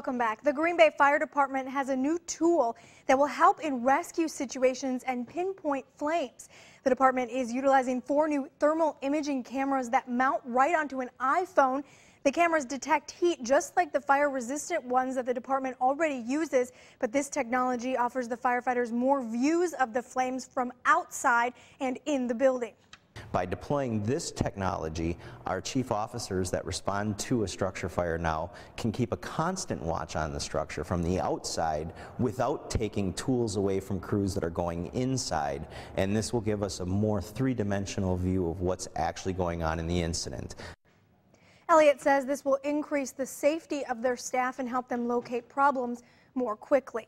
Welcome back. The Green Bay Fire Department has a new tool that will help in rescue situations and pinpoint flames. The department is utilizing four new thermal imaging cameras that mount right onto an iPhone. The cameras detect heat just like the fire resistant ones that the department already uses, but this technology offers the firefighters more views of the flames from outside and in the building. By deploying this technology, our chief officers that respond to a structure fire now can keep a constant watch on the structure from the outside without taking tools away from crews that are going inside. And this will give us a more three-dimensional view of what's actually going on in the incident. Elliott says this will increase the safety of their staff and help them locate problems more quickly.